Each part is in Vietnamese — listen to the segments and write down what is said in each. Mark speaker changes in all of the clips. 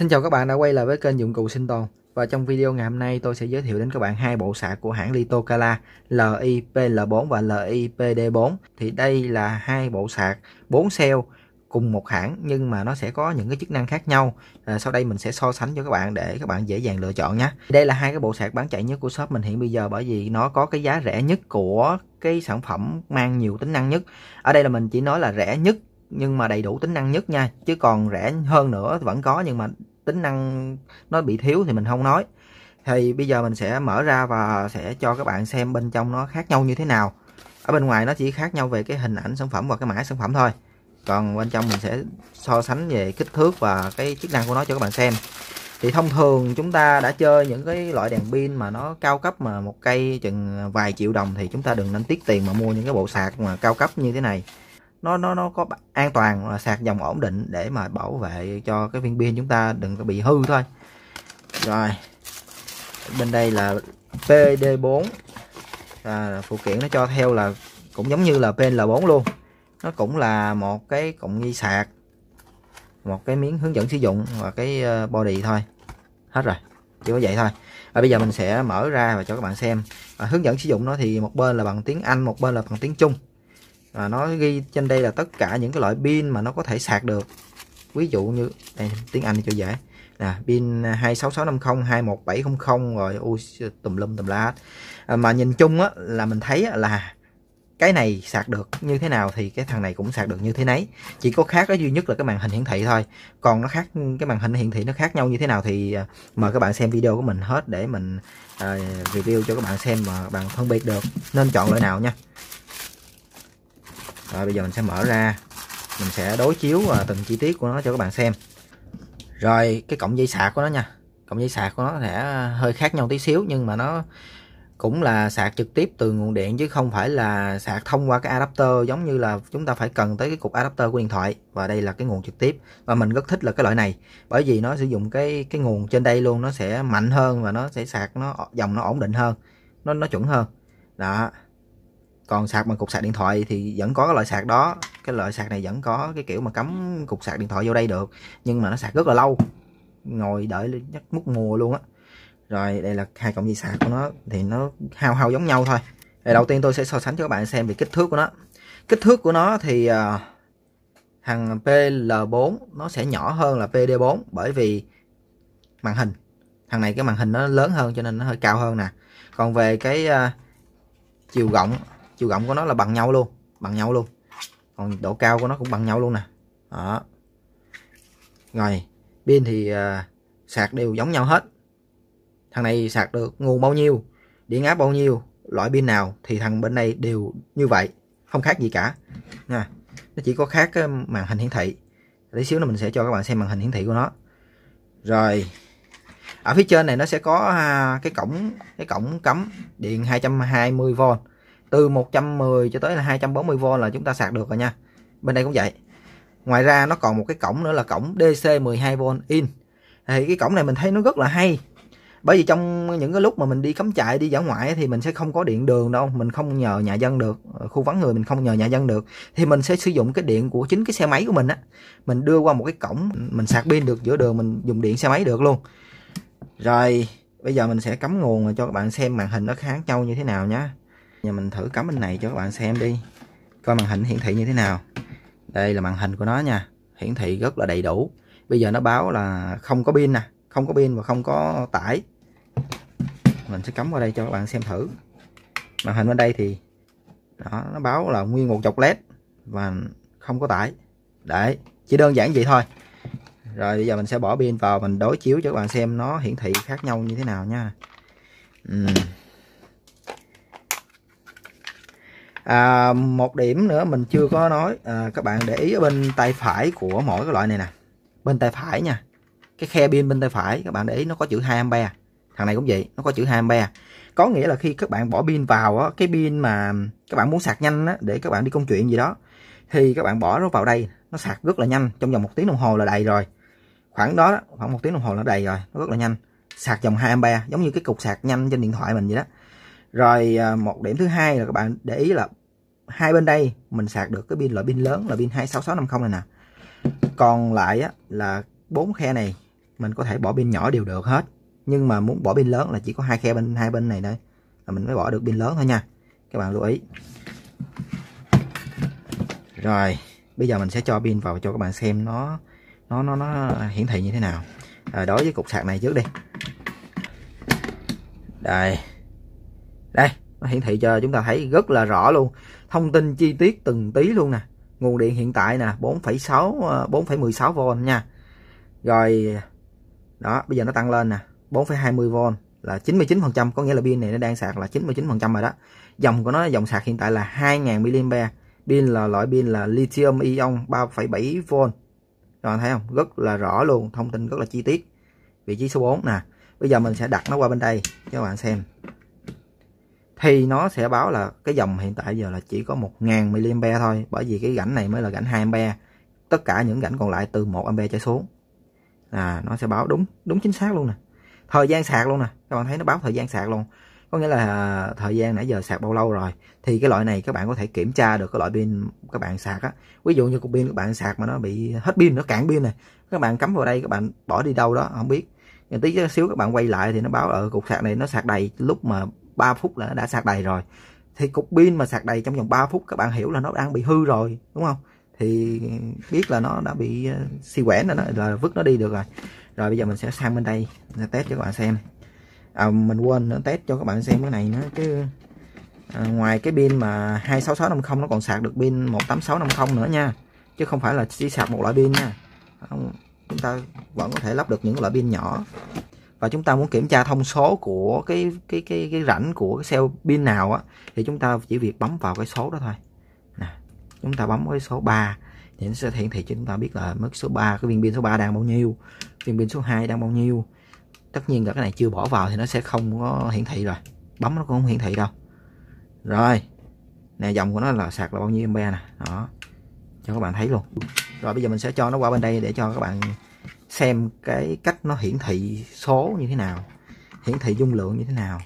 Speaker 1: Xin chào các bạn đã quay lại với kênh dụng cụ sinh tồn và trong video ngày hôm nay tôi sẽ giới thiệu đến các bạn hai bộ sạc của hãng Litokala LIPL4 và LIPD4 thì đây là hai bộ sạc 4 cell cùng một hãng nhưng mà nó sẽ có những cái chức năng khác nhau à, sau đây mình sẽ so sánh cho các bạn để các bạn dễ dàng lựa chọn nhé đây là hai cái bộ sạc bán chạy nhất của shop mình hiện bây giờ bởi vì nó có cái giá rẻ nhất của cái sản phẩm mang nhiều tính năng nhất ở đây là mình chỉ nói là rẻ nhất nhưng mà đầy đủ tính năng nhất nha chứ còn rẻ hơn nữa vẫn có nhưng mà tính năng nó bị thiếu thì mình không nói thì bây giờ mình sẽ mở ra và sẽ cho các bạn xem bên trong nó khác nhau như thế nào ở bên ngoài nó chỉ khác nhau về cái hình ảnh sản phẩm và cái mã sản phẩm thôi còn bên trong mình sẽ so sánh về kích thước và cái chức năng của nó cho các bạn xem thì thông thường chúng ta đã chơi những cái loại đèn pin mà nó cao cấp mà một cây chừng vài triệu đồng thì chúng ta đừng nên tiết tiền mà mua những cái bộ sạc mà cao cấp như thế này nó nó nó có an toàn sạc dòng ổn định để mà bảo vệ cho cái viên pin chúng ta đừng có bị hư thôi rồi bên đây là PD4 à, phụ kiện nó cho theo là cũng giống như là PL4 luôn nó cũng là một cái cụm dây sạc một cái miếng hướng dẫn sử dụng và cái ờ, body thôi hết rồi chỉ có vậy thôi và bây giờ mình sẽ mở ra và cho các bạn xem à, hướng dẫn sử dụng nó thì một bên là bằng tiếng Anh một bên là bằng tiếng Trung và nó ghi trên đây là tất cả những cái loại pin mà nó có thể sạc được ví dụ như đây, tiếng Anh cho dễ nè pin 26650 21700 rồi ui tùm lum tùm la à, mà nhìn chung á là mình thấy là cái này sạc được như thế nào thì cái thằng này cũng sạc được như thế nấy chỉ có khác đó duy nhất là cái màn hình hiển thị thôi còn nó khác cái màn hình hiển thị nó khác nhau như thế nào thì à, mời các bạn xem video của mình hết để mình uh, review cho các bạn xem mà bạn phân biệt được nên chọn loại nào nha rồi bây giờ mình sẽ mở ra mình sẽ đối chiếu à, từng chi tiết của nó cho các bạn xem rồi cái cổng dây sạc của nó nha cổng dây sạc của nó sẽ à, hơi khác nhau tí xíu nhưng mà nó cũng là sạc trực tiếp từ nguồn điện chứ không phải là sạc thông qua cái adapter giống như là chúng ta phải cần tới cái cục adapter của điện thoại và đây là cái nguồn trực tiếp và mình rất thích là cái loại này bởi vì nó sử dụng cái cái nguồn trên đây luôn nó sẽ mạnh hơn và nó sẽ sạc nó dòng nó ổn định hơn nó nó chuẩn hơn đó còn sạc bằng cục sạc điện thoại thì vẫn có cái loại sạc đó cái loại sạc này vẫn có cái kiểu mà cắm cục sạc điện thoại vô đây được nhưng mà nó sạc rất là lâu ngồi đợi chắc mút mùa luôn á rồi đây là hai cọng dây sạc của nó thì nó hao hao giống nhau thôi thì đầu tiên tôi sẽ so sánh cho các bạn xem về kích thước của nó kích thước của nó thì uh, thằng PL4 nó sẽ nhỏ hơn là PD4 bởi vì màn hình thằng này cái màn hình nó lớn hơn cho nên nó hơi cao hơn nè còn về cái uh, chiều rộng chiều rộng của nó là bằng nhau luôn bằng nhau luôn còn độ cao của nó cũng bằng nhau luôn nè đó rồi pin thì uh, sạc đều giống nhau hết thằng này sạc được nguồn bao nhiêu điện áp bao nhiêu loại pin nào thì thằng bên đây đều như vậy không khác gì cả nha nó chỉ có khác cái à, màn hình hiển thị tí xíu nữa mình sẽ cho các bạn xem màn hình hiển thị của nó rồi ở phía trên này nó sẽ có à, cái cổng cái cổng cắm điện 220V từ 110 cho tới là 240V là chúng ta sạc được rồi nha bên đây cũng vậy ngoài ra nó còn một cái cổng nữa là cổng DC 12V in thì cái cổng này mình thấy nó rất là hay bởi vì trong những cái lúc mà mình đi cắm trại đi dã ngoại thì mình sẽ không có điện đường đâu mình không nhờ nhà dân được khu vắng người mình không nhờ nhà dân được thì mình sẽ sử dụng cái điện của chính cái xe máy của mình á mình đưa qua một cái cổng mình sạc pin được giữa đường mình dùng điện xe máy được luôn rồi bây giờ mình sẽ cắm nguồn cho các bạn xem màn hình nó khác nhau như thế nào nhé Giờ mình thử cắm bên này cho các bạn xem đi Coi màn hình hiển thị như thế nào Đây là màn hình của nó nha Hiển thị rất là đầy đủ Bây giờ nó báo là không có pin nè Không có pin và không có tải Mình sẽ cắm vào đây cho các bạn xem thử Màn hình bên đây thì đó, Nó báo là nguyên một chọc led Và không có tải Đấy, chỉ đơn giản vậy thôi Rồi bây giờ mình sẽ bỏ pin vào Mình đối chiếu cho các bạn xem nó hiển thị khác nhau như thế nào nha Ừm à, một điểm nữa mình chưa có nói à, các bạn để ý ở bên tay phải của mỗi cái loại này nè bên tay phải nha cái khe pin bên tay phải các bạn để ý nó có chữ 2 ampere thằng này cũng vậy nó có chữ 2 ampere có nghĩa là khi các bạn bỏ pin vào á, cái pin mà các bạn muốn sạc nhanh á, để các bạn đi công chuyện gì đó thì các bạn bỏ nó vào đây nó sạc rất là nhanh trong vòng một tiếng đồng hồ là đầy rồi khoảng đó khoảng một tiếng đồng hồ là đầy rồi nó rất là nhanh sạc dòng 2 ampere giống như cái cục sạc nhanh trên điện thoại mình vậy đó rồi à, một điểm thứ hai là các bạn để ý là hai bên đây mình sạc được cái pin loại pin lớn là pin 26650 này nè còn lại á, là bốn khe này mình có thể bỏ pin nhỏ đều được hết nhưng mà muốn bỏ pin lớn là chỉ có hai khe bên hai bên này đây là mình mới bỏ được pin lớn thôi nha các bạn lưu ý rồi bây giờ mình sẽ cho pin vào cho các bạn xem nó nó nó nó hiển thị như thế nào à, đối với cục sạc này trước đi đây đây nó hiển thị cho chúng ta thấy rất là rõ luôn thông tin chi tiết từng tí luôn nè nguồn điện hiện tại nè 4,6 4,16V ờ, nha rồi đó bây giờ nó tăng lên nè 4,20V là 99% có nghĩa là pin này nó đang sạc là 99% rồi đó dòng của nó dòng sạc hiện tại là 2000 mAh pin là loại pin là lithium ion 3,7V rồi thấy không rất là rõ luôn thông tin rất là chi tiết vị trí số 4 nè bây giờ mình sẽ đặt nó qua bên đây cho các bạn xem thì nó sẽ báo là cái dòng hiện tại giờ là chỉ có 1.000 mA thôi bởi vì cái rãnh này mới là rãnh 2A tất cả những rãnh còn lại từ 1A trở xuống là nó sẽ báo đúng đúng chính xác luôn nè thời gian sạc luôn nè các bạn thấy nó báo thời gian sạc luôn có nghĩa là à, thời gian nãy giờ sạc bao lâu rồi thì cái loại này các bạn có thể kiểm tra được cái loại pin các bạn sạc á ví dụ như cục pin các bạn sạc mà nó bị hết pin nó cạn pin này các bạn cắm vào đây các bạn bỏ đi đâu đó không biết nhưng tí xíu các bạn quay lại thì nó báo ở ờ, cục sạc này nó sạc đầy lúc mà 3 phút là nó đã sạc đầy rồi thì cục pin mà sạc đầy trong vòng 3 phút các bạn hiểu là nó đang bị hư rồi đúng không thì biết là nó đã bị ờ, xì quẻn rồi là vứt nó đi được rồi rồi bây giờ mình sẽ sang bên đây test cho các bạn xem à, mình quên nữa test cho các bạn xem cái này nữa chứ à, ngoài cái pin mà 26650 nó còn sạc được pin 18650 nữa nha chứ không phải là chỉ sạc một loại pin nha không, chúng ta vẫn có thể lắp được những loại pin nhỏ và chúng ta muốn kiểm tra thông số của cái cái cái cái rãnh của cái cell pin nào á thì chúng ta chỉ việc bấm vào cái số đó thôi nè, chúng ta bấm cái số 3 thì nó sẽ hiển thị cho chúng ta biết là mức số 3 cái viên pin số 3 đang bao nhiêu viên pin số 2 đang bao nhiêu tất nhiên là cái này chưa bỏ vào thì nó sẽ không có hiển thị rồi bấm nó cũng không hiển thị đâu rồi nè dòng của nó là sạc là bao nhiêu ampe nè đó cho các bạn thấy luôn rồi bây giờ mình sẽ cho nó qua bên đây để cho các bạn xem cái cách nó hiển thị số như thế nào hiển thị dung lượng như thế nào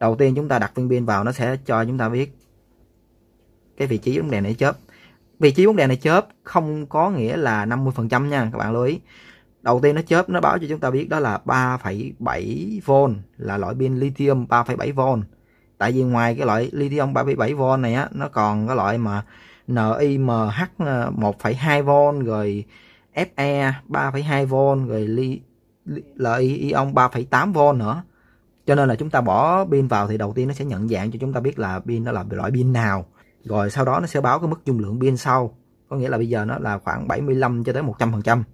Speaker 1: đầu tiên chúng ta đặt viên pin vào nó sẽ cho chúng ta biết cái vị trí bóng đèn này chớp vị trí bóng đèn này chớp không có nghĩa là 50% nha các bạn lưu ý đầu tiên nó chớp nó báo cho chúng ta biết đó là 3,7V là loại pin lithium 3,7V tại vì ngoài cái loại lithium 3,7V này á nó còn cái loại mà NIMH 1,2V ờ, rồi FE 3,2V rồi li, li, li ion 3,8V nữa cho nên là chúng ta bỏ pin vào thì đầu tiên nó sẽ nhận dạng cho chúng ta biết là pin nó là loại pin nào rồi sau đó nó sẽ báo cái mức dung lượng pin sau có nghĩa là bây giờ nó là khoảng 75 cho tới 100 phần trăm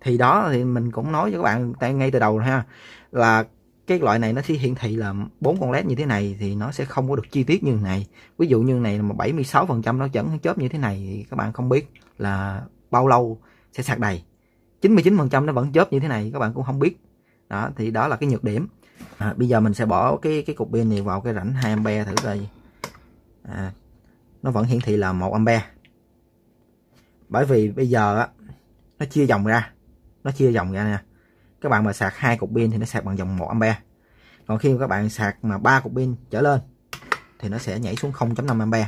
Speaker 1: thì đó thì mình cũng nói cho các bạn ngay từ đầu ha là cái loại này nó sẽ hiển thị là bốn con led như thế này thì nó sẽ không có được chi tiết như này ví dụ như này mà 76 phần trăm nó chẩn chớp như thế này thì các bạn không biết là bao lâu sẽ sạc đầy 99% nó vẫn chớp như thế này các bạn cũng không biết đó thì đó là cái nhược điểm à, bây giờ mình sẽ bỏ cái cái cục pin này vào cái rãnh 2 ampe thử coi à, nó vẫn hiển thị là 1 ampe bởi vì bây giờ á nó chia dòng ra nó chia dòng ra nè các bạn mà sạc hai cục pin thì nó sạc bằng dòng 1 ampe còn khi mà các bạn sạc mà ba cục pin trở lên thì nó sẽ nhảy xuống 0.5 ampe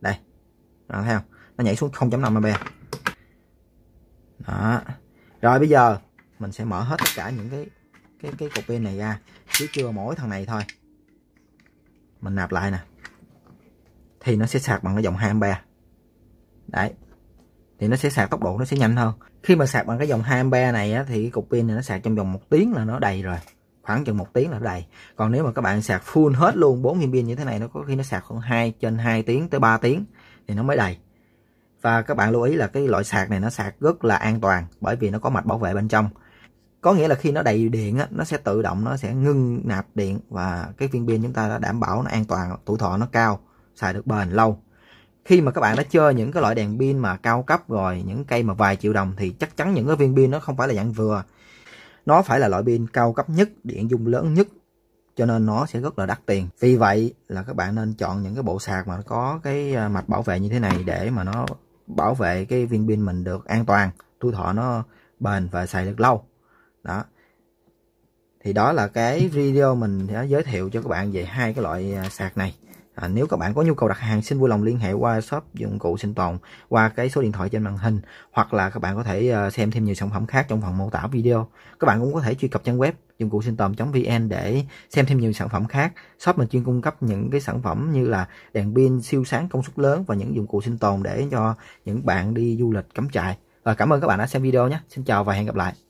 Speaker 1: đây bạn thấy không nó nhảy xuống 0.5 ampe đó. rồi bây giờ mình sẽ mở hết tất cả những cái cái cái cục pin này ra chứ chưa mỗi thằng này thôi mình nạp lại nè thì nó sẽ sạc bằng cái dòng 2 a đấy thì nó sẽ sạc tốc độ nó sẽ nhanh hơn khi mà sạc bằng cái dòng 2 a này á, thì cái cục pin này nó sạc trong vòng một tiếng là nó đầy rồi khoảng chừng một tiếng là nó đầy còn nếu mà các bạn sạc full hết luôn bốn viên pin như thế này nó có khi nó sạc khoảng 2 trên 2 tiếng tới 3 tiếng thì nó mới đầy và các bạn lưu ý là cái loại sạc này nó sạc rất là an toàn bởi vì nó có mạch bảo vệ bên trong có nghĩa là khi nó đầy điện á, nó sẽ tự động nó sẽ ngưng nạp điện và cái viên pin chúng ta đã đảm bảo nó an toàn tuổi thọ nó cao xài được bền lâu khi mà các bạn đã chơi những cái loại đèn pin mà cao cấp rồi những cây mà vài triệu đồng thì chắc chắn những cái viên pin nó không phải là dạng vừa nó phải là loại pin cao cấp nhất điện dung lớn nhất cho nên nó sẽ rất là đắt tiền vì vậy là các bạn nên chọn những cái bộ sạc mà có cái à, mạch bảo vệ như thế này để mà nó bảo vệ cái viên pin mình được an toàn tuổi thọ nó bền và xài được lâu đó thì đó là cái video mình đã giới thiệu cho các bạn về hai cái loại à, sạc này À, nếu các bạn có nhu cầu đặt hàng xin vui lòng liên hệ qua shop dụng cụ sinh tồn qua cái số điện thoại trên màn hình hoặc là các bạn có thể ờ, xem thêm nhiều sản phẩm khác trong phần mô tả video. Các bạn cũng có thể truy cập trang web dụng cụ sinh tồn.vn để xem thêm nhiều sản phẩm khác. Shop mình chuyên cung cấp những cái sản phẩm như là đèn pin siêu sáng công suất lớn và những dụng cụ sinh tồn để cho những bạn đi du lịch cắm trại. và cảm ơn các bạn đã xem video nhé. Xin chào và hẹn gặp lại.